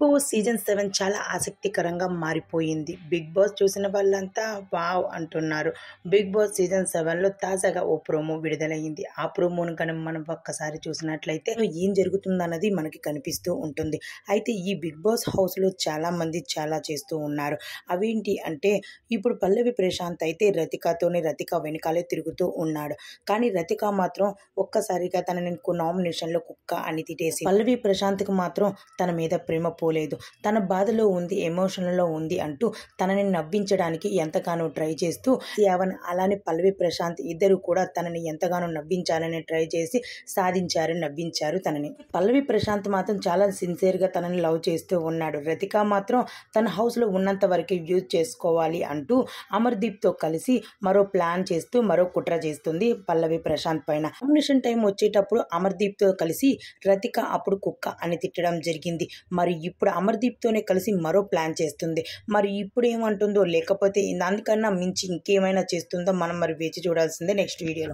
boss season seven చాలా ఆసక్తికరంగా మారిపోయింది బిగ్ బాస్ చూసిన వాళ్ళంతా వావ్ అంటున్నారు బిగ్ బాస్ సీజన్ సెవెన్లో తాజాగా ఓ ప్రోమో విడుదలయ్యింది ఆ ప్రోమోను కనుక మనం ఒక్కసారి చూసినట్లయితే ఏం జరుగుతుందన్నది మనకి కనిపిస్తూ ఉంటుంది అయితే ఈ బిగ్ బాస్ హౌస్లో చాలామంది చాలా చేస్తూ ఉన్నారు అవేంటి అంటే ఇప్పుడు పల్లవి ప్రశాంత్ అయితే రతికాతోనే రతిక వెనకాలే తిరుగుతూ ఉన్నాడు కానీ రతిక మాత్రం ఒక్కసారిగా తనని నామినేషన్లో కుక్క అని తిట్టేసి పల్లవి ప్రశాంత్కి మాత్రం తన మీద ప్రేమ పోలేదు తన బాధలో ఉంది ఎమోషన్లో ఉంది అంటూ తనని నవ్వించడానికి ఎంతగానో ట్రై చేస్తూ యావన్ అలానే పల్లవి ప్రశాంత్ ఇద్దరు కూడా తనని ఎంతగానో నవ్వించాలని ట్రై చేసి సాధించారు నవ్వించారు తనని పల్లవి ప్రశాంత్ మాత్రం చాలా సిన్సియర్గా తనని లవ్ చేస్తూ ఉన్నాడు రతిక మాత్రం తన హౌస్లో ఉన్నంత వరకే యూజ్ చేసుకోవాలి అంటూ అమర్దీప్తో కలిసి మరో ప్లాన్ చేస్తూ మరో కుట్ర చేస్తుంది పల్లవి ప్రశాంత్ పైన కాంబినేషన్ టైం వచ్చేటప్పుడు అమర్దీప్తో కలిసి రతిక అప్పుడు కుక్క అని తిట్టడం జరిగింది మరి ఇప్పుడు అమర్దీప్తోనే కలిసి మరో ప్లాన్ చేస్తుంది మరి ఇప్పుడు ఏమంటుందో లేకపోతే దానికన్నా మించి ఇంకేమైనా చేస్తుందో మనం మరి వేచి చూడాల్సిందే నెక్స్ట్ వీడియోలో